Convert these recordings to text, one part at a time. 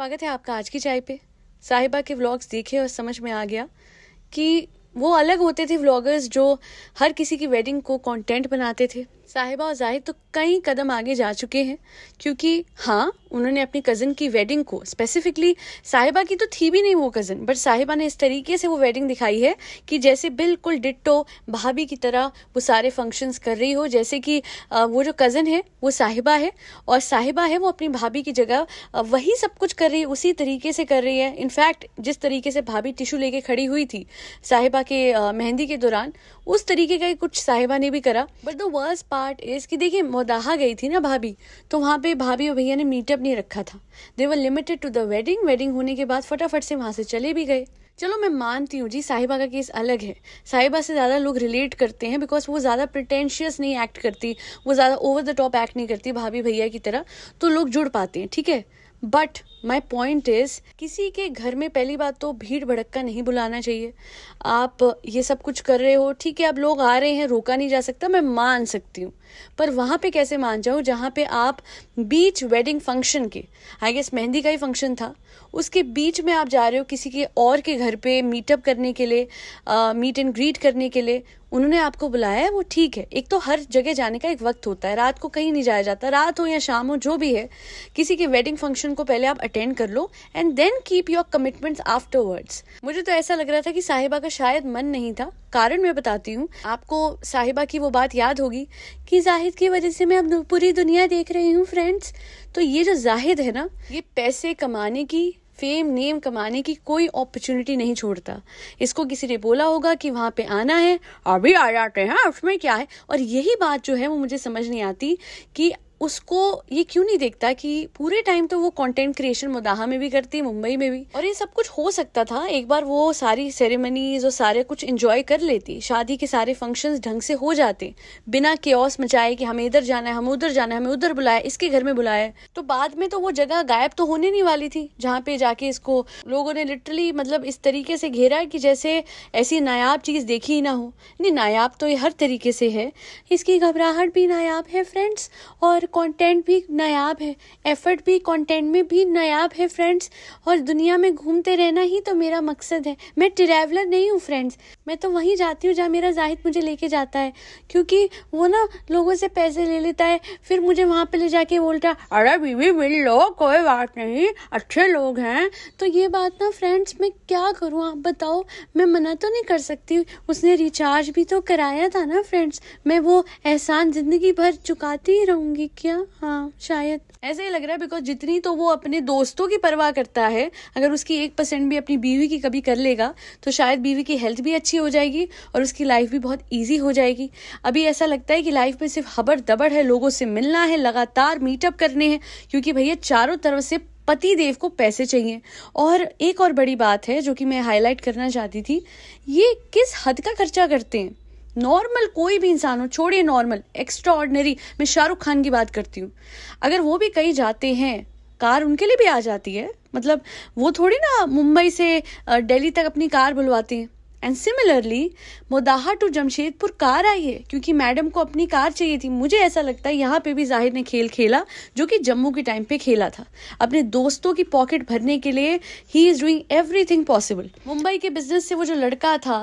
स्वागत है आपका आज की चाय पे साहिबा के व्लॉग्स देखे और समझ में आ गया कि वो अलग होते थे व्लॉगर्स जो हर किसी की वेडिंग को कंटेंट बनाते थे साहिबा और जाहिद तो कई कदम आगे जा चुके हैं क्योंकि हाँ उन्होंने अपनी कज़न की वेडिंग को स्पेसिफिकली साहिबा की तो थी भी नहीं वो कज़न बट साहिबा ने इस तरीके से वो वेडिंग दिखाई है कि जैसे बिल्कुल डिट्टो भाभी की तरह वो सारे फंक्शंस कर रही हो जैसे कि वो जो कज़न है वो साहिबा है और साहिबा है वो अपनी भाभी की जगह वही सब कुछ कर रही है उसी तरीके से कर रही है इनफैक्ट जिस तरीके से भाभी टिशू लेके खड़ी हुई थी साहिबा साहिबा के मेहंदी के दौरान उस तरीके का कुछ साहिबा ने भी करा but the worst part is कि देखिए मोदाहा गई थी ना भाभी तो वहाँ पे भाभी और भैया ने मीटअप नहीं रखा था they were limited to the wedding wedding होने के बाद फटाफट से वहाँ से चले भी गए चलो मैं मानती हूँ जी साहिबा का केस अलग है साहिबा से ज़्यादा लोग रिलेट करते हैं बिकॉज वो ज़्यादा प्रिटेंशियस नहीं एक्ट करती वो ज़्यादा ओवर द टॉप एक्ट नहीं करती भाभी भैया की तरह तो लोग जुड़ पाते हैं ठीक है बट माई पॉइंट इज किसी के घर में पहली बात तो भीड़ भड़क का नहीं बुलाना चाहिए आप ये सब कुछ कर रहे हो ठीक है आप लोग आ रहे हैं रोका नहीं जा सकता मैं मान सकती हूँ पर वहाँ पे कैसे मान जाऊँ जहाँ पे आप बीच वेडिंग फंक्शन के आई गेस मेहंदी का ही फंक्शन था उसके बीच में आप जा रहे हो किसी के और के घर पे मीटअप करने के लिए मीट एंड ग्रीट करने के लिए उन्होंने आपको बुलाया है वो ठीक है एक तो हर जगह जाने का एक वक्त होता है रात को कहीं नहीं जाया जाता रात हो या शाम हो जो भी है किसी के वेडिंग फंक्शन को पहले आप अटेंड कर लो and then keep your commitments afterwards मुझे तो ऐसा लग रहा था कि साहिबा का शायद मन नहीं था कारण मैं बताती हूँ आपको साहिबा की वो बात याद होगी कि जाहिद की वजह से मैं अब पूरी दुनिया देख रही हूँ फ्रेंड्स तो ये जो जाहिद है ना ये पैसे कमाने की फेम नेम कमाने की कोई अपॉर्चुनिटी नहीं छोड़ता इसको किसी ने बोला होगा कि वहाँ पे आना है अभी आ जाते हैं उसमें क्या है और यही बात जो है वो मुझे समझ नहीं आती कि उसको ये क्यों नहीं देखता कि पूरे टाइम तो वो कंटेंट क्रिएशन मुदाहा में भी करती मुंबई में भी और ये सब कुछ हो सकता था एक बार वो सारी सेरेमनीज और सारे कुछ इंजॉय कर लेती शादी के सारे फंक्शंस ढंग से हो जाते बिना केस मचाए कि हमें इधर जाना है हमें उधर जाना है हमें उधर बुलाया इसके घर में बुलाया तो बाद में तो वो जगह गायब तो होने नहीं वाली थी जहाँ पे जाके इसको लोगों ने लिटरली मतलब इस तरीके से घेरा कि जैसे ऐसी नायाब चीज़ देखी ही ना हो नहीं नायाब तो ये हर तरीके से है इसकी घबराहट भी नायाब है फ्रेंड्स और कंटेंट भी नायाब है एफर्ट भी कंटेंट में भी नायाब है फ्रेंड्स और दुनिया में घूमते रहना ही तो मेरा मकसद है मैं ट्रैवलर नहीं हूँ फ्रेंड्स मैं तो वहीं जाती हूँ जहाँ मेरा जाहिद मुझे लेके जाता है क्योंकि वो ना लोगों से पैसे ले लेता है फिर मुझे वहाँ पर ले जाके बोलता अरे बीबी मिल लो कोई बात नहीं अच्छे लोग हैं तो ये बात ना फ्रेंड्स मैं क्या करूँ आप बताओ मैं मना तो नहीं कर सकती उसने रिचार्ज भी तो कराया था ना फ्रेंड्स मैं वो एहसान ज़िंदगी भर चुकाती ही रहूँगी क्या हाँ शायद ऐसा ही लग रहा है बिकॉज जितनी तो वो अपने दोस्तों की परवाह करता है अगर उसकी एक परसेंट भी अपनी बीवी की कभी कर लेगा तो शायद बीवी की हेल्थ भी अच्छी हो जाएगी और उसकी लाइफ भी बहुत ईजी हो जाएगी अभी ऐसा लगता है कि लाइफ में सिर्फ हबड़ दबड़ है लोगों से मिलना है लगातार मीटअप करने हैं क्योंकि भैया चारों तरफ से पति देव को पैसे चाहिए और एक और बड़ी बात है जो कि मैं हाईलाइट करना चाहती थी ये किस हद का खर्चा करते हैं नॉर्मल कोई भी इंसान हो छोड़िए नॉर्मल एक्स्ट्रा ऑर्डनरी मैं शाहरुख खान की बात करती हूँ अगर वो भी कहीं जाते हैं कार उनके लिए भी आ जाती है मतलब वो थोड़ी ना मुंबई से दिल्ली तक अपनी कार बुलवाते हैं एंड सिमिलरली मोदाहा टू जमशेदपुर कार आई है क्योंकि मैडम को अपनी कार चाहिए थी मुझे ऐसा लगता है यहाँ पे भी जाहिर ने खेल खेला जो कि जम्मू के टाइम पे खेला था अपने दोस्तों की पॉकेट भरने के लिए he is doing everything possible Mumbai के बिजनेस से वो जो लड़का था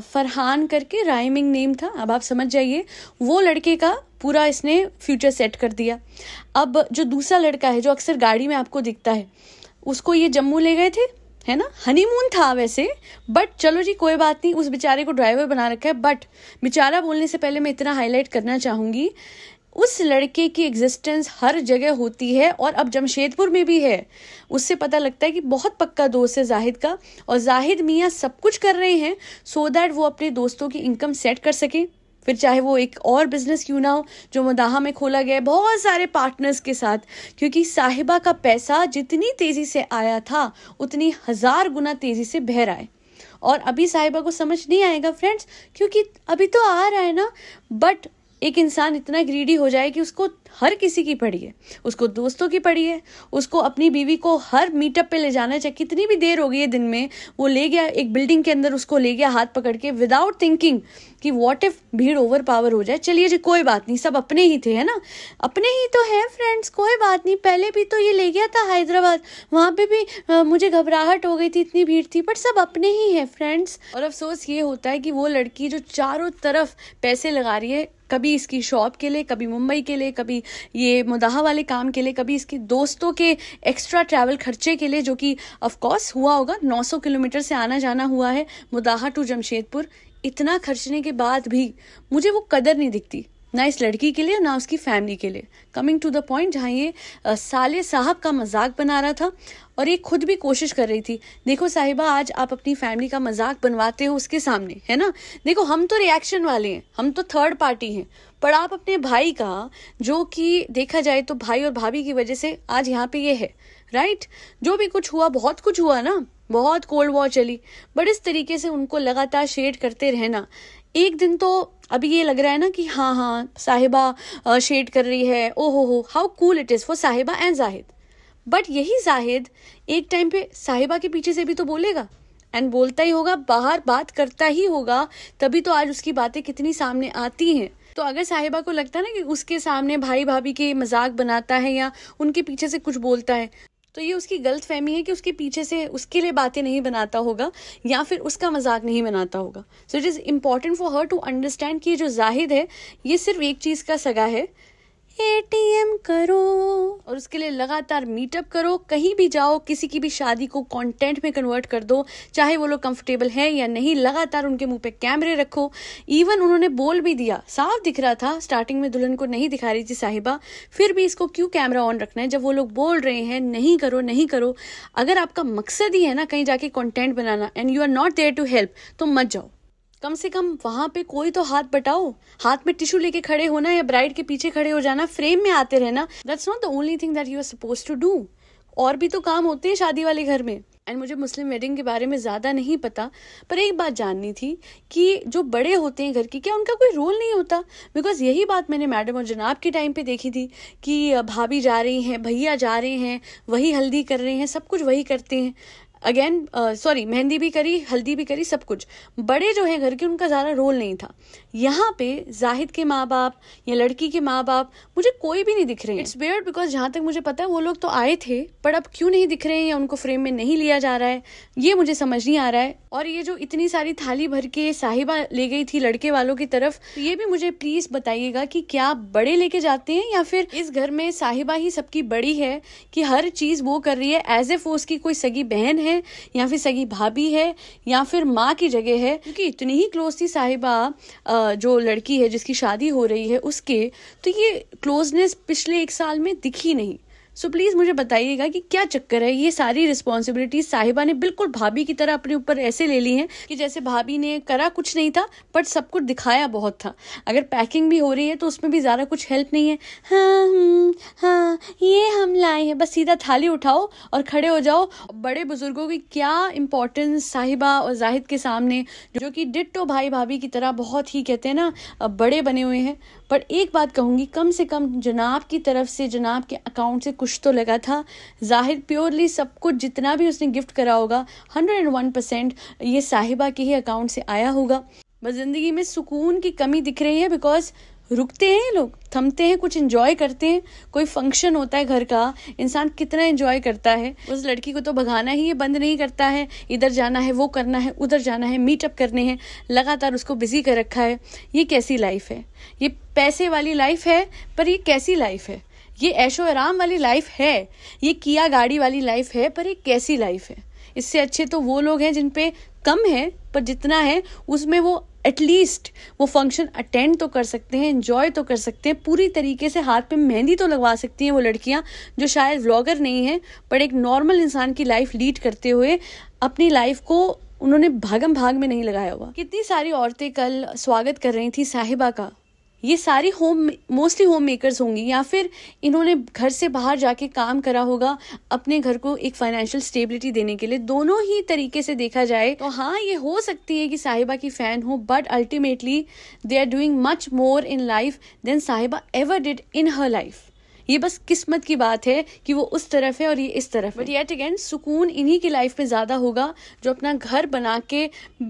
फरहान करके राइमिंग नेम था अब आप समझ जाइए वो लड़के का पूरा इसने फ्यूचर सेट कर दिया अब जो दूसरा लड़का है जो अक्सर गाड़ी में आपको दिखता है उसको ये जम्मू ले गए थे है ना हनीमून था वैसे बट चलो जी कोई बात नहीं उस बेचारे को ड्राइवर बना रखा है बट बेचारा बोलने से पहले मैं इतना हाईलाइट करना चाहूँगी उस लड़के की एग्जिस्टेंस हर जगह होती है और अब जमशेदपुर में भी है उससे पता लगता है कि बहुत पक्का दोस्त है जाहिद का और जाहिद मियाँ सब कुछ कर रहे हैं सो so दैट वो अपने दोस्तों की इनकम सेट कर सकें फिर चाहे वो एक और बिजनेस क्यों ना हो जो मदाहा में खोला गया बहुत सारे पार्टनर्स के साथ क्योंकि साहिबा का पैसा जितनी तेज़ी से आया था उतनी हज़ार गुना तेज़ी से बह रहा है और अभी साहिबा को समझ नहीं आएगा फ्रेंड्स क्योंकि अभी तो आ रहा है ना बट एक इंसान इतना ग्रीडी हो जाए कि उसको हर किसी की पड़ी है उसको दोस्तों की पड़ी है उसको अपनी बीवी को हर मीटअप पे ले जाना चाहे कितनी भी देर हो गई है दिन में वो ले गया एक बिल्डिंग के अंदर उसको ले गया हाथ पकड़ के विदाउट थिंकिंग कि वॉट इफ भीड़ ओवर पावर हो जाए चलिए जी कोई बात नहीं सब अपने ही थे है ना अपने ही तो है फ्रेंड्स कोई बात नहीं पहले भी तो ये ले गया था हैदराबाद वहाँ पे भी आ, मुझे घबराहट हो गई थी इतनी भीड़ थी बट सब अपने ही है फ्रेंड्स और अफसोस ये होता है कि वो लड़की जो चारों तरफ पैसे लगा रही है कभी इसकी शॉप के लिए कभी मुंबई के लिए कभी ये मुदाहा वाले काम के लिए कभी इसके दोस्तों के एक्स्ट्रा ट्रैवल खर्चे के लिए जो कि ऑफकोर्स हुआ होगा 900 किलोमीटर से आना जाना हुआ है मुदाहा टू जमशेदपुर इतना खर्चने के बाद भी मुझे वो कदर नहीं दिखती ना इस लड़की के लिए ना उसकी फैमिली के लिए कमिंग टू द पॉइंट जहाँ ये साले साहब का मजाक बना रहा था और ये खुद भी कोशिश कर रही थी देखो साहिबा आज आप अपनी फैमिली का मजाक बनवाते हो उसके सामने है ना देखो हम तो रिएक्शन वाले हैं हम तो थर्ड पार्टी हैं पर आप अपने भाई का जो कि देखा जाए तो भाई और भाभी की वजह से आज यहाँ पे ये है राइट जो भी कुछ हुआ बहुत कुछ हुआ ना बहुत कोल्ड वॉर चली बट इस तरीके से उनको लगातार शेड करते रहना एक दिन तो अभी ये लग रहा है ना कि हाँ हाँ साहिबा शेड कर रही है ओ हो हो how cool it is for Sahiba and Zahid but यही जाहिद एक टाइम पे साहिबा के पीछे से भी तो बोलेगा एंड बोलता ही होगा बाहर बात करता ही होगा तभी तो आज उसकी बातें कितनी सामने आती हैं तो अगर साहिबा को लगता है ना कि उसके सामने भाई भाभी के मजाक बनाता है या उनके पीछे से कुछ बोलता है तो ये उसकी गलत फहमी है कि उसके पीछे से उसके लिए बातें नहीं बनाता होगा या फिर उसका मजाक नहीं बनाता होगा so it is important for her to understand कि ये जो जाहिद है ये सिर्फ एक चीज़ का सगा है एटीएम करो और उसके लिए लगातार मीटअप करो कहीं भी जाओ किसी की भी शादी को कंटेंट में कन्वर्ट कर दो चाहे वो लोग कंफर्टेबल हैं या नहीं लगातार उनके मुंह पे कैमरे रखो इवन उन्होंने बोल भी दिया साफ दिख रहा था स्टार्टिंग में दुल्हन को नहीं दिखा रही थी साहिबा फिर भी इसको क्यों कैमरा ऑन रखना है जब वो लोग बोल रहे हैं नहीं करो नहीं करो अगर आपका मकसद ही है ना कहीं जाके कॉन्टेंट बनाना and you are not there to help तो मत जाओ कम से कम वहां पे कोई तो हाथ बटाओ हाथ में टिश्यू लेके खड़े होना या ब्राइड के पीछे खड़े हो जाना फ्रेम में आते रहना that's not the only thing that you are suppose to do और भी तो काम होते हैं शादी वाले घर में एंड मुझे मुस्लिम वेडिंग के बारे में ज़्यादा नहीं पता पर एक बात जाननी थी कि जो बड़े होते हैं घर की क्या उनका कोई रोल नहीं होता बिकॉज यही बात मैंने मैडम और जनाब के टाइम पे देखी थी कि भाभी जा रही हैं भैया जा रहे हैं वही हल्दी कर रहे हैं सब कुछ वही करते हैं अगेन सॉरी uh, मेहंदी भी करी हल्दी भी करी सब कुछ बड़े जो है घर के उनका ज़्यादा रोल नहीं था यहाँ पे जाहिद के माँ बाप या लड़की के माँ बाप मुझे कोई भी नहीं दिख रहे हैं इट्स बेयर बिकॉज जहाँ तक मुझे पता है वो लोग तो आए थे पर अब क्यों नहीं दिख रहे हैं या उनको फ्रेम में नहीं लिया जा रहा है ये मुझे समझ नहीं आ रहा है और ये जो इतनी सारी थाली भर के साहिबा ले गई थी लड़के वालों की तरफ ये भी मुझे प्लीज़ बताइएगा कि क्या बड़े लेके जाते हैं या फिर इस घर में साहिबा ही सबकी बड़ी है कि हर चीज़ वो कर रही है एज ए फोर्स की कोई सगी बहन है है या फिर सगी भाभी है या फिर माँ की जगह है क्योंकि इतनी ही क्लोज थी साहिबा जो लड़की है जिसकी शादी हो रही है उसके तो ये क्लोजनेस पिछले एक साल में दिखी नहीं सो so, प्लीज़ मुझे बताइएगा कि क्या चक्कर है ये सारी रिस्पॉन्सिबिलिटी साहिबा ने बिल्कुल भाभी की तरह अपने ऊपर ऐसे ले ली हैं कि जैसे भाभी ने करा कुछ नहीं था बट सब कुछ दिखाया बहुत था अगर पैकिंग भी हो रही है तो उसमें भी ज़्यादा कुछ हेल्प नहीं है हाँ हम्म, हाँ ये हम लाए हैं बस सीधा थाली उठाओ और खड़े हो जाओ बड़े बुजुर्गों की क्या इंपॉर्टेंस साहिबा और जाहिद के सामने जो कि डिट्टो भाई भाभी की तरह बहुत ही कहते हैं ना बड़े बने हुए हैं पर एक बात कहूँगी कम से कम जनाब की तरफ से जनाब के अकाउंट से कुछ कुछ तो लगा था जाहिर प्योरली सब कुछ जितना भी उसने गिफ्ट करा होगा हंड्रेड एंड वन परसेंट ये साहिबा के ही अकाउंट से आया होगा बस ज़िंदगी में सुकून की कमी दिख रही है बिकॉज रुकते हैं लोग थमते हैं कुछ इंजॉय करते हैं कोई फंक्शन होता है घर का इंसान कितना इंजॉय करता है उस लड़की को तो भगाना ही ये बंद नहीं करता है इधर जाना है वो करना है उधर जाना है मीटअप करने हैं लगातार उसको बिजी कर रखा है ये कैसी लाइफ है ये पैसे वाली लाइफ है पर ये कैसी लाइफ है ये ऐशो आराम वाली लाइफ है ये किया गाड़ी वाली लाइफ है पर ये कैसी लाइफ है इससे अच्छे तो वो लोग हैं जिन पे कम है पर जितना है उसमें वो एटलीस्ट वो फंक्शन अटेंड तो कर सकते हैं इन्जॉय तो कर सकते हैं पूरी तरीके से हाथ पे मेहंदी तो लगवा सकती हैं वो लड़कियां जो शायद व्लॉगर नहीं हैं पर एक नॉर्मल इंसान की लाइफ लीड करते हुए अपनी लाइफ को उन्होंने भागम भाग में नहीं लगाया हुआ कितनी सारी औरतें कल स्वागत कर रही थी साहिबा का ये सारी होम मोस्टली होम मेकर्स होंगी या फिर इन्होंने घर से बाहर जाके काम करा होगा अपने घर को एक फाइनेंशियल स्टेबिलिटी देने के लिए दोनों ही तरीके से देखा जाए तो हाँ ये हो सकती है कि साहिबा की फ़ैन हो but ultimately they are doing much more in life than Sahiba ever did in her life ये बस किस्मत की बात है कि वो उस तरफ है और ये इस तरफ बट येट अगेन सुकून इन्हीं की लाइफ में ज़्यादा होगा जो अपना घर बना के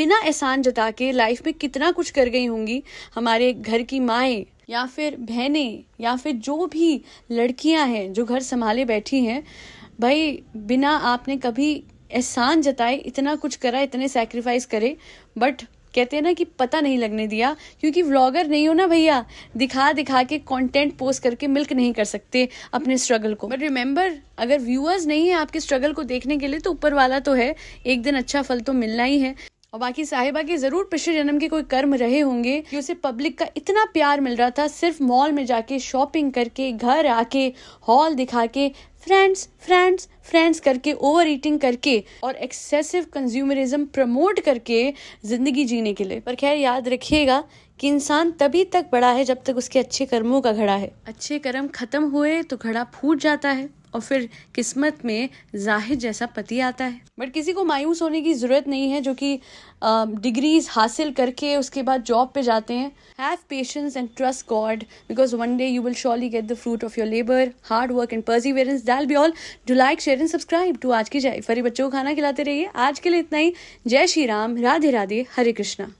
बिना एहसान जता के लाइफ में कितना कुछ कर गई होंगी हमारे घर की माएँ या फिर बहनें या फिर जो भी लड़कियां हैं जो घर संभाले बैठी हैं भाई बिना आपने कभी एहसान जताए इतना कुछ करा इतने सेक्रीफाइस करे बट कहते हैं ना कि पता नहीं लगने दिया क्योंकि व्लॉगर नहीं हो ना भैया दिखा दिखा के कंटेंट पोस्ट करके मिल्क नहीं कर सकते अपने स्ट्रगल को बट रिमेंबर अगर व्यूअर्स नहीं है आपके स्ट्रगल को देखने के लिए तो ऊपर वाला तो है एक दिन अच्छा फल तो मिलना ही है और बाकी साहिबा के जरूर पिछले जन्म के कोई कर्म रहे होंगे कि उसे पब्लिक का इतना प्यार मिल रहा था सिर्फ मॉल में जाके शॉपिंग करके घर आके हॉल दिखा के फ्रेंड्स फ्रेंड्स फ्रेंड्स करके ओवर ईटिंग करके और एक्सेसिव कंज्यूमरिज्म प्रमोट करके ज़िंदगी जीने के लिए पर खैर याद रखिएगा कि इंसान तभी तक बड़ा है जब तक उसके अच्छे कर्मों का घड़ा है अच्छे कर्म खत्म हुए तो घड़ा फूट जाता है और फिर किस्मत में जाहिद जैसा पति आता है बट किसी को मायूस होने की ज़रूरत नहीं है जो कि डिग्रीज हासिल करके उसके बाद जॉब पे जाते हैं have patience and trust God because one day you will surely get the fruit of your labour hard work and perseverance that'll be all do like share and subscribe to आज की जाए फरी बच्चों को खाना खिलाते रहिए आज के लिए इतना ही जय श्री राम राधे राधे हरे कृष्णा